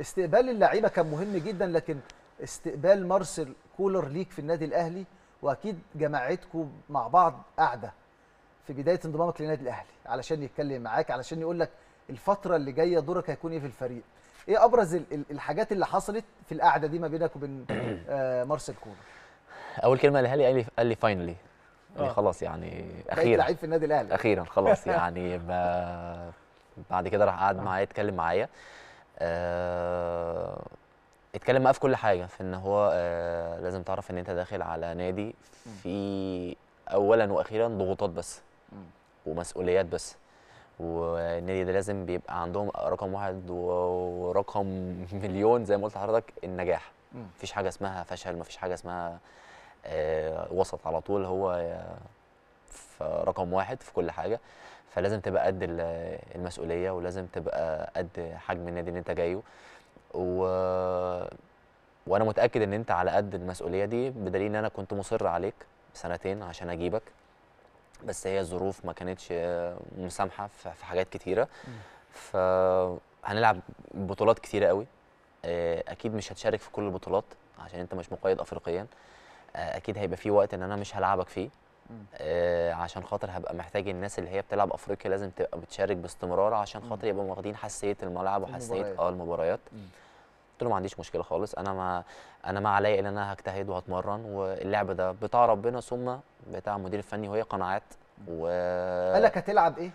استقبال اللعيبه كان مهم جدا لكن استقبال مارسيل كولر ليك في النادي الاهلي واكيد جماعتكم مع بعض قاعده في بدايه انضمامك للنادي الاهلي علشان يتكلم معاك علشان يقول لك الفتره اللي جايه دورك هيكون ايه في الفريق ايه ابرز الحاجات اللي حصلت في القعده دي ما بينك وبين آه، مارسيل كولر اول كلمه قالها لي قال لي قال لي فاينلي آه. يعني خلاص يعني اخيرا لعيب في النادي الاهلي اخيرا خلاص يعني بعد كده راح قعد معايا اتكلم معايا آه اتكلم بقى في كل حاجه في ان هو آه لازم تعرف ان انت داخل على نادي في اولا واخيرا ضغوطات بس ومسؤوليات بس والنادي ده لازم بيبقى عندهم رقم واحد ورقم مليون زي ما قلت لحضرتك النجاح مفيش حاجه اسمها فشل مفيش حاجه اسمها آه وسط على طول هو رقم واحد في كل حاجه فلازم تبقى قد المسؤوليه ولازم تبقى قد حجم النادي اللي انت جايه و وانا متاكد ان انت على قد المسؤوليه دي بدليل ان انا كنت مصر عليك سنتين عشان اجيبك بس هي الظروف ما كانتش مسامحه في حاجات كتيره فهنلعب بطولات كتيره قوي آه، اكيد مش هتشارك في كل البطولات عشان انت مش مقيد افريقيا آه، اكيد هيبقى في وقت ان انا مش هلعبك فيه آه، عشان خاطر هبقى محتاج الناس اللي هي بتلعب افريقيا لازم تبقى بتشارك باستمرار عشان خاطر يبقوا واخدين حساسيه الملعب وحساسيه اه المباريات قلت له ما عنديش مشكله خالص انا ما انا ما عليا الا انا هجتهد وهتمرن واللعب ده بتاع ربنا ثم بتاع المدير الفني وهي قناعات و قال لك هتلعب ايه؟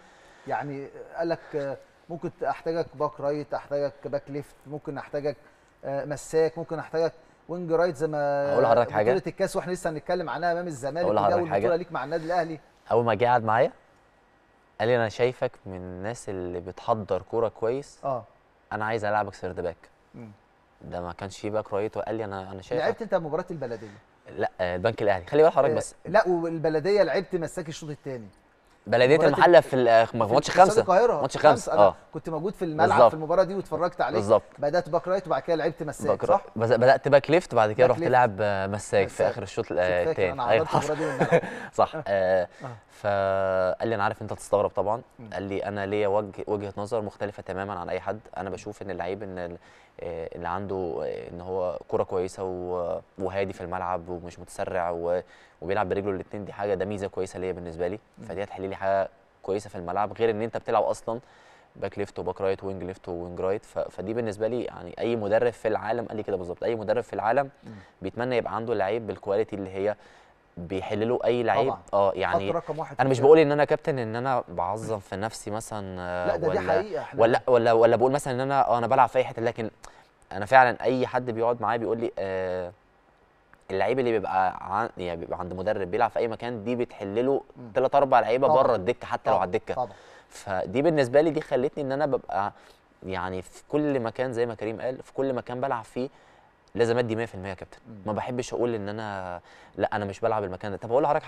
يعني قال لك ممكن احتاجك باك رايت احتاجك باك ليفت ممكن احتاجك آه، مساك ممكن احتاجك وينج رايت زي ما اقول لحضرتك حاجه بطوله الكاس واحنا لسه هنتكلم عنها امام الزمالك اقول لحضرتك حاجه ليك مع النادي الاهلي اول ما جه قعد معايا قال لي انا شايفك من الناس اللي بتحضر كوره كويس اه انا عايز العبك سيرد باك ده ما كانش فيه باك رايت وقال لي انا انا شايفك لعبت انت مباراه البلديه لا آه، البنك الاهلي خلي بالك حضرتك آه، بس لا والبلديه لعبت مساك الشوط الثاني بلديه المحله آه، في ماتش خمسه ماتش خمسه اه كنت موجود في الملعب بالزبط. في المباراه دي واتفرجت عليه بالظبط بدات باك رايت وبعد كده لعبت مساك صح؟ بدات باك ليفت وبعد كده رحت لعب مساك في اخر الشوط الثاني ايوه دي صح آه، آه. فقال لي انا عارف انت هتستغرب طبعا قال لي انا ليا وجهه نظر مختلفه تماما عن اي حد انا بشوف ان اللعيب ان اللي عنده ان هو كره كويسه وهادي في الملعب ومش متسرع وبيلعب برجله الاثنين دي حاجه ده ميزه كويسه ليا بالنسبه لي فدي هتحل لي حاجه كويسه في الملعب غير ان انت بتلعب اصلا باك ليفت وباك رايت وينج ليفت وينج رايت فدي بالنسبه لي يعني اي مدرب في العالم قال لي كده بالظبط اي مدرب في العالم بيتمنى يبقى عنده لعيب بالكواليتي اللي هي بيحل له اي لعيب اه يعني رقم واحد انا مش بقول ان انا كابتن ان انا بعظم في نفسي مثلا آه، لا ده ولا دي حقيقه ولا ولا ولا بقول مثلا ان انا آه، انا بلعب في اي حته لكن انا فعلا اي حد بيقعد معايا بيقول لي آه اللعيب اللي بيبقى عن... يعني بيبقى عند مدرب بيلعب في اي مكان دي بتحل له ثلاث اربع لعيبه بره الدكه حتى طبعًا. لو على الدكه طبعًا. فدي بالنسبه لي دي خلتني ان انا ببقى يعني في كل مكان زي ما كريم قال في كل مكان بلعب فيه لازم ادي 100% يا كابتن ما بحبش اقول ان انا لا انا مش بلعب المكان ده طب اقول لحضرتك